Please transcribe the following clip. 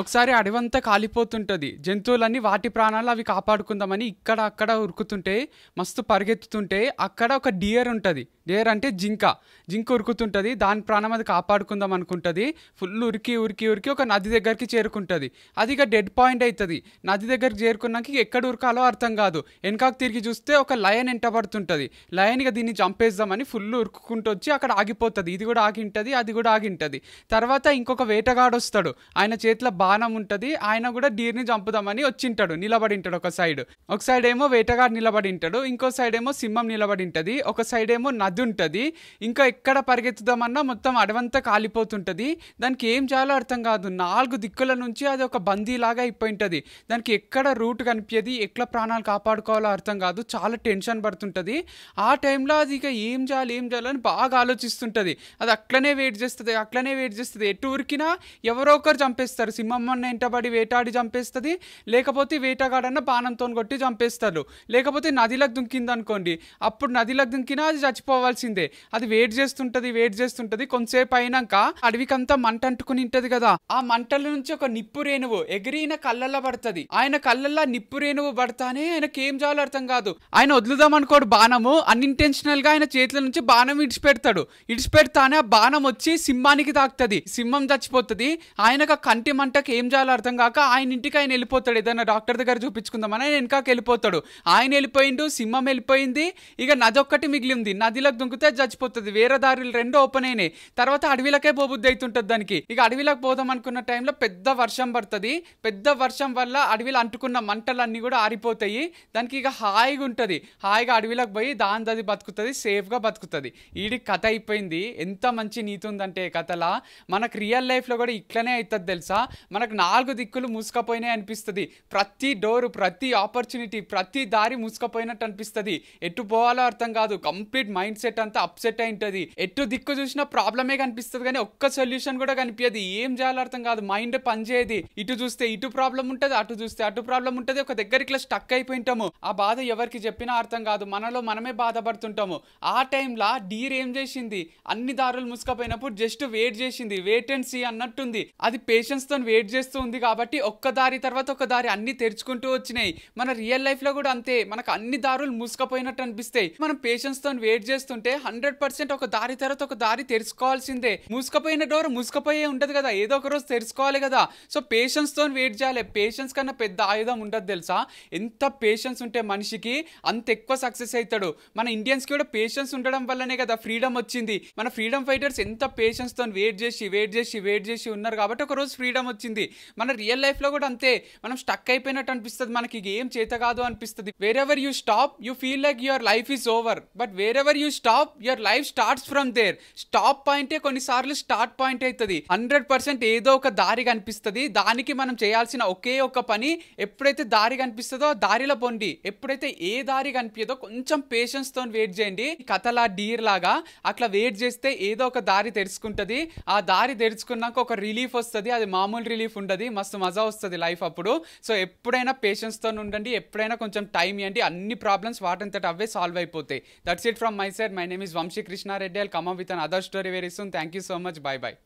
ఒకసారి అడవంతా కాలిపోతుంటుంది జంతువులన్నీ వాటి ప్రాణాలు అవి కాపాడుకుందామని ఇక్కడ అక్కడ ఉరుకుతుంటే మస్తు పరిగెత్తుతుంటే అక్కడ ఒక డియర్ ఉంటుంది డియర్ అంటే జింక జింక ఉరుకుతుంటుంది దాని ప్రాణం అది కాపాడుకుందాం అనుకుంటుంది ఫుల్ ఉరికి ఉరికి ఉరికి ఒక నది దగ్గరికి చేరుకుంటుంది అది ఇక డెడ్ పాయింట్ అవుతుంది నది దగ్గరికి చేరుకున్నాక ఎక్కడ ఉరకాలో అర్థం కాదు వెనకకు తిరిగి చూస్తే ఒక లయన్ ఎంటబడుతుంటుంది లయన్ ఇక దీన్ని చంపేద్దామని ఫుల్ ఉరుకుంటూ వచ్చి అక్కడ ఆగిపోతుంది ఇది కూడా ఆగింటుంది అది కూడా ఆగింటుంది తర్వాత ఇంకొక వేటగాడు వస్తాడు ఆయన చేతిలో బాణం ఉంటుంది ఆయన కూడా డీర్ని చంపుదామని వచ్చింటాడు నిలబడి ఉంటాడు ఒక సైడ్ ఒక సైడ్ ఏమో వేటగాడు నిలబడి ఉంటాడు ఇంకో సైడ్ ఏమో సింహం నిలబడి ఉంటుంది ఒక సైడ్ ఏమో నది ఉంటుంది ఇంకా ఎక్కడ పరిగెత్తుదామన్నా మొత్తం అడవంతా కాలిపోతుంటుంది దానికి ఏం చేయాలో అర్థం కాదు నాలుగు దిక్కుల నుంచి అది ఒక బందీలాగా అయిపోయింటుంది దానికి ఎక్కడ రూట్ కనిపించేది ఎట్లా ప్రాణాలు కాపాడుకోవాలో అర్థం కాదు చాలా టెన్షన్ పడుతుంటుంది ఆ టైంలో అది ఇక ఏం చేయాలి ఏం చేయాలని బాగా ఆలోచిస్తుంటుంది అది అట్లనే వెయిట్ చేస్తుంది అట్లనే వెయిట్ చేస్తుంది ఎటు ఊరికినా ఎవరో ఒకరు చంపేస్తారు సింహం అమ్మమ్మని వెంటబడి వేటాడి చంపేస్తుంది లేకపోతే వేటగాడన్న బాణంతో కొట్టి చంపేస్తారు లేకపోతే నదిలకు దుంకింది అనుకోండి అప్పుడు నదిలకు దుంకినా అది చచ్చిపోవాల్సిందే అది వెయిట్ చేస్తుంటది వెయిట్ చేస్తుంటది కొంతసేపు అయినాక అడవికంతా మంట అంటుకుని ఉంటది కదా ఆ మంటల నుంచి ఒక నిప్పు రేణువు ఎగిరిన కళ్ళల్లో పడుతుంది ఆయన కళ్ళల్లో నిప్పు రేణువు పడతానే ఆయనకి ఏం చాలు అర్థం కాదు ఆయన వదులుదాం అనుకోడు బాణము అన్ఇంటెన్షనల్ గా ఆయన చేతుల నుంచి బాణం ఇడిచిపెడతాడు ఇడిచిపెడతానే ఆ బాణం వచ్చి సింహానికి తాకుతుంది సింహం చచ్చిపోతుంది ఆయన కంటి మంట ఆయనకి ఏం చేయాలో అర్థం కాక ఆయన ఇంటికి ఆయన వెళ్ళిపోతాడు ఏదైనా డాక్టర్ దగ్గర చూపించుకుందామని ఆయన వెళ్ళిపోతాడు ఆయన వెళ్ళిపోయిండు సింహం వెళ్ళిపోయింది ఇక నది ఒక్కటి మిగిలింది నదిలోకి దుంకితే చచ్చిపోతుంది వేరే దారులు రెండు ఓపెన్ అయినాయి తర్వాత అడవిలకే పోబుద్ది అవుతుంటుంది దానికి ఇక అడవిలోకి పోదాం అనుకున్న టైంలో పెద్ద వర్షం పడుతుంది పెద్ద వర్షం వల్ల అడవిలో అంటుకున్న మంటలన్నీ కూడా ఆరిపోతాయి దానికి ఇక హాయిగా ఉంటుంది హాయిగా అడవిలోకి పోయి దాని అది బతుకుతుంది సేఫ్గా బతుకుతుంది ఈడి కథ అయిపోయింది ఎంత మంచి నీతి ఉందంటే కథలా మనకు రియల్ లైఫ్లో కూడా ఇట్లనే అవుతుంది తెలుసా మనకు నాలుగు దిక్కులు మూసుకపోయినాయి అనిపిస్తుంది ప్రతి డోరు ప్రతి ఆపర్చునిటీ ప్రతి దారి మూసుకపోయినట్టు అనిపిస్తుంది ఎటు పోవాలో అర్థం కాదు కంప్లీట్ మైండ్ సెట్ అంతా అప్సెట్ అయి ఉంటుంది ఎటు దిక్కు చూసినా ప్రాబ్లమే కనిపిస్తుంది కానీ ఒక్క సొల్యూషన్ కూడా కనిపించదు ఏం చేయాలో అర్థం కాదు మైండ్ పనిచేయదు ఇటు చూస్తే ఇటు ప్రాబ్లం ఉంటుంది అటు చూస్తే అటు ప్రాబ్లం ఉంటుంది ఒక దగ్గర ఇట్లా స్టక్ ఉంటాము ఆ బాధ ఎవరికి చెప్పినా అర్థం కాదు మనలో మనమే బాధపడుతుంటాము ఆ టైంలో డీర్ ఏం చేసింది అన్ని దారులు మూసుకపోయినప్పుడు జస్ట్ వెయిట్ చేసింది వెయిట్ అండ్ సీ అన్నట్టుంది అది తో వెయిట్ వెయిట్ చేస్తూ ఉంది కాబట్టి ఒక్క దారి తర్వాత ఒక దారి అన్ని తెరుచుకుంటూ వచ్చినాయి మన రియల్ లైఫ్ లో కూడా అంతే మనకు అన్ని దారులు మూసుకపోయినట్టు అనిపిస్తాయి మనం తో వెయిట్ చేస్తుంటే హండ్రెడ్ పర్సెంట్ ఒక దారి తర్వాత ఒక దారి తెరుచుకోవాల్సిందే మూసుకపోయిన డోర్ మూసుకపోయే ఉండదు కదా ఏదో ఒక రోజు తెరుచుకోవాలి కదా సో తో వెయిట్ చేయాలి పేషెన్స్ కన్నా పెద్ద ఆయుధం ఉండదు తెలుసా ఎంత పేషెన్స్ ఉంటే మనిషికి అంత ఎక్కువ సక్సెస్ అవుతాడు మన ఇండియన్స్ కి కూడా పేషెన్స్ ఉండడం వల్లనే కదా ఫ్రీడమ్ వచ్చింది మన ఫ్రీడమ్ ఫైటర్స్ ఎంత తో వెయిట్ చేసి వెయిట్ చేసి వెయిట్ చేసి ఉన్నారు కాబట్టి ఒక రోజు ఫ్రీడమ్ వచ్చింది వచ్చింది మన రియల్ లైఫ్లో కూడా అంతే మనం స్టక్ అయిపోయినట్టు అనిపిస్తుంది మనకి ఏం చేత కాదు అనిపిస్తుంది wherever you stop you feel like your life is over but wherever you stop your life starts from there stop పాయింటే కొన్నిసార్లు స్టార్ట్ పాయింట్ అవుతుంది హండ్రెడ్ పర్సెంట్ ఏదో ఒక దారి కనిపిస్తుంది దానికి మనం చేయాల్సిన ఒకే ఒక పని ఎప్పుడైతే దారి కనిపిస్తుందో ఆ దారిలో పొండి ఎప్పుడైతే ఏ దారి కనిపించదో కొంచెం తో వెయిట్ చేయండి కథలా డీర్ లాగా అట్లా వెయిట్ చేస్తే ఏదో ఒక దారి తెరుచుకుంటది ఆ దారి తెరుచుకున్నాక ఒక రిలీఫ్ వస్తుంది అది మామూలు రిలీఫ్ ఉంటుంది మస్తు మజా వస్తుంది లైఫ్ అప్పుడు సో ఎప్పుడైనా పేషెన్స్తో ఉండండి ఎప్పుడైనా కొంచెం టైం ఇవ్వండి అన్ని ప్రాబ్లమ్స్ వాటంతట అవే సాల్వ్ అయిపోతాయి that's it from my side my name is Vamsi Krishna Reddy Al come up with an other story very soon thank you so much bye bye